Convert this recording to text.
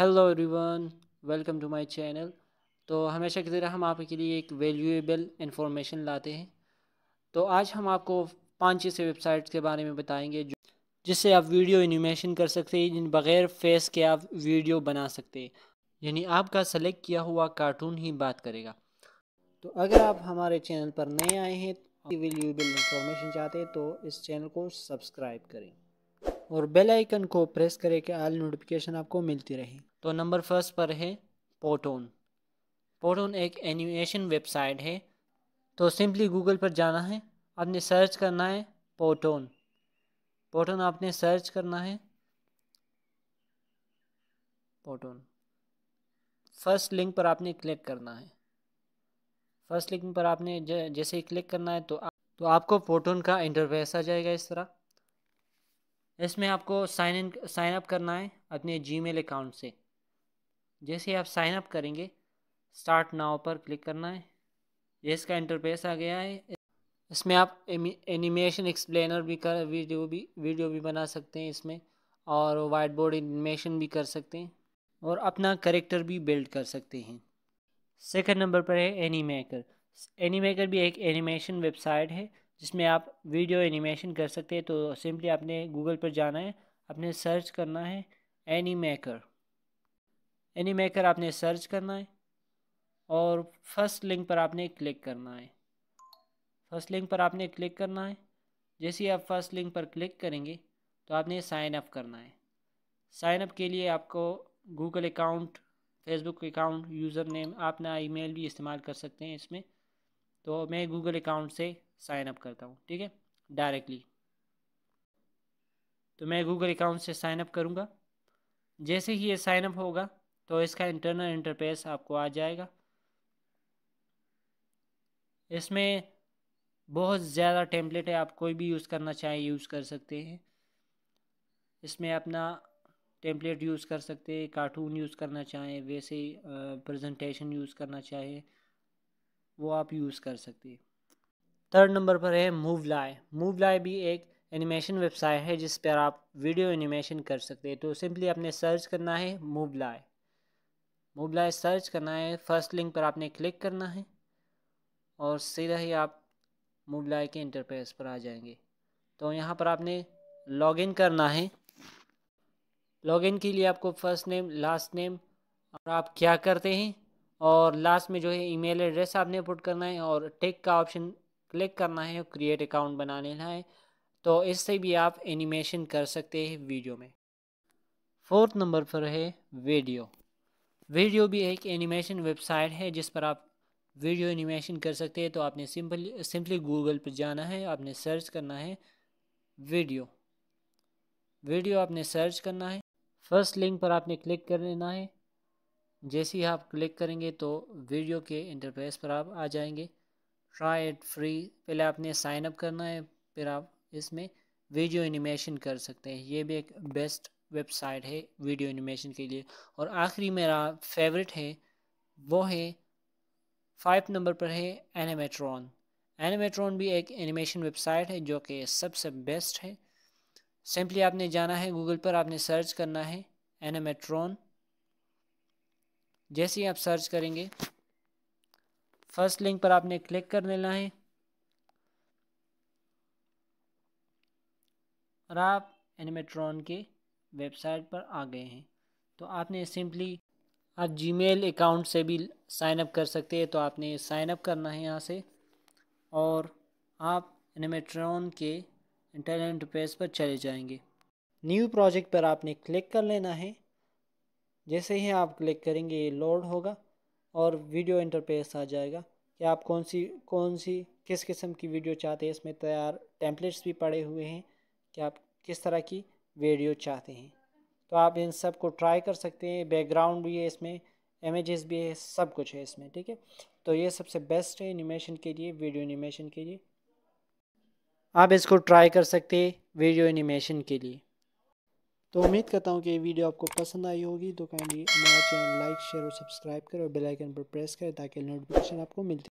hello everyone welcome to my channel तो हमेशा की तरह हम आपके लिए एक वैल्यूएबल इन्फॉर्मेशन लाते हैं तो आज हम आपको पांच ऐसे वेबसाइट्स के बारे में बताएंगे जो जिससे आप वीडियो एनिमेशन कर सकते हैं जिन बग़ैर फेस के आप वीडियो बना सकते हैं यानी आपका सेलेक्ट किया हुआ कार्टून ही बात करेगा तो अगर आप हमारे चैनल पर नए आए हैं तो वैल्यूएबल इंफॉर्मेशन चाहते हैं तो इस चैनल को सब्सक्राइब करें और बेल आइकन को प्रेस करें कि आल नोटिफिकेशन आपको मिलती रहे तो नंबर फर्स्ट पर है पोटोन पोटोन एक एनिमेशन वेबसाइट है तो सिंपली गूगल पर जाना है आपने सर्च करना है पोटोन पोटोन आपने सर्च करना है पोटोन फर्स्ट लिंक पर आपने क्लिक करना है फर्स्ट लिंक पर आपने जैसे ही क्लिक करना है तो आ, तो आपको पोटोन का इंटरफेस आ जाएगा इस तरह इसमें आपको साइन इन साइन अप करना है अपने जीमेल अकाउंट से जैसे आप साइन अप करेंगे स्टार्ट नाव पर क्लिक करना है ये इसका इंटरफेस आ गया है इसमें आप एनिमेशन एक्सप्लेनर भी कर वीडियो भी वीडियो भी बना सकते हैं इसमें और वाइट बोर्ड एनिमेशन भी कर सकते हैं और अपना करेक्टर भी बिल्ड कर सकते हैं सेकंड नंबर पर है एनीमेकर एनीमेकर भी एक एनिमेशन वेबसाइट है जिसमें आप वीडियो एनिमेशन कर सकते हैं तो सिंपली आपने गूगल पर जाना है अपने सर्च करना है एनीमेकर एनी मेकर आपने सर्च करना है और फर्स्ट लिंक पर आपने क्लिक करना है फर्स्ट लिंक पर आपने क्लिक करना है जैसे ही आप फर्स्ट लिंक पर क्लिक करेंगे तो आपने साइन अप करना है साइन अप के लिए आपको Google account Facebook account username अपना ईमेल भी इस्तेमाल कर सकते हैं इसमें तो मैं गूगल अकाउंट से साइन अप करता हूँ ठीक है डायरेक्टली तो मैं गूगल अकाउंट से साइन अप करूँगा जैसे ही ये साइन अप होगा तो इसका इंटरनल इंटरफेस आपको आ जाएगा इसमें बहुत ज़्यादा टेम्पलेट है आप कोई भी यूज़ करना चाहें यूज़ कर सकते हैं इसमें अपना टेम्पलेट यूज़ कर सकते हैं कार्टून यूज़ करना चाहें वैसे प्रेजेंटेशन यूज़ करना चाहें वो आप यूज़ कर सकते हैं थर्ड नंबर पर है मूव लाए मूव लाए भी एक एनिमेशन वेबसाइट है जिस पर आप वीडियो एनिमेशन कर सकते हैं तो सिंपली आपने सर्च करना है मूव लाए मोबलाइज सर्च करना है फर्स्ट लिंक पर आपने क्लिक करना है और सीधा ही आप मुबलाई के इंटरफेस पर आ जाएंगे तो यहाँ पर आपने लॉगिन करना है लॉगिन के लिए आपको फर्स्ट नेम लास्ट नेम और आप क्या करते हैं और लास्ट में जो है ईमेल एड्रेस आपने पुट करना है और टेक का ऑप्शन क्लिक करना है और क्रिएट अकाउंट बना लेना है तो इससे भी आप एनिमेशन कर सकते हैं वीडियो में फोर्थ नंबर पर है वीडियो वीडियो भी एक एनिमेशन वेबसाइट है जिस पर आप वीडियो एनिमेशन कर सकते हैं तो आपने सिंपल सिंपली गूगल पर जाना है आपने सर्च करना है वीडियो वीडियो आपने सर्च करना है फर्स्ट लिंक पर आपने क्लिक कर लेना है जैसे ही आप क्लिक करेंगे तो वीडियो के इंटरफेस पर आप आ जाएंगे ट्राई इट फ्री पहले आपने साइन अप करना है फिर आप इसमें वीडियो एनिमेशन कर सकते हैं ये भी एक बेस्ट वेबसाइट है वीडियो एनिमेशन के लिए और आखिरी मेरा फेवरेट है वो है फाइव नंबर पर है एनिमेट्रॉन एनिमेट्रॉन भी एक एनिमेशन वेबसाइट है जो कि सबसे बेस्ट है सिंपली आपने जाना है गूगल पर आपने सर्च करना है एनिमेट्रॉन जैसे ही आप सर्च करेंगे फर्स्ट लिंक पर आपने क्लिक कर लेना है और आप एनिमेट्रॉन के वेबसाइट पर आ गए हैं तो आपने सिंपली आप जीमेल अकाउंट से भी साइन अप कर सकते हैं तो आपने साइन अप करना है यहाँ से और आप एनिमेट्रॉन के इंटरनेट पेज पर चले जाएंगे न्यू प्रोजेक्ट पर आपने क्लिक कर लेना है जैसे ही आप क्लिक करेंगे ये लोड होगा और वीडियो इंटरपेस आ जाएगा कि आप कौन सी कौन सी किस किस्म की वीडियो चाहते हैं इसमें तैयार टेम्पलेट्स भी पड़े हुए हैं कि आप किस तरह की वीडियो चाहते हैं तो आप इन सब को ट्राई कर सकते हैं बैकग्राउंड भी है इसमें इमेजेस भी है सब कुछ है इसमें ठीक है तो ये सबसे बेस्ट है एनिमेशन के लिए वीडियो एनिमेशन के लिए आप इसको ट्राई कर सकते हैं वीडियो एनिमेशन के लिए तो उम्मीद करता हूँ कि ये वीडियो आपको पसंद आई होगी तो कहीं हमारा चैनल लाइक शेयर और सब्सक्राइब करें और बेलाइकन पर प्रेस करें ताकि नोटिफिकेशन आपको मिलती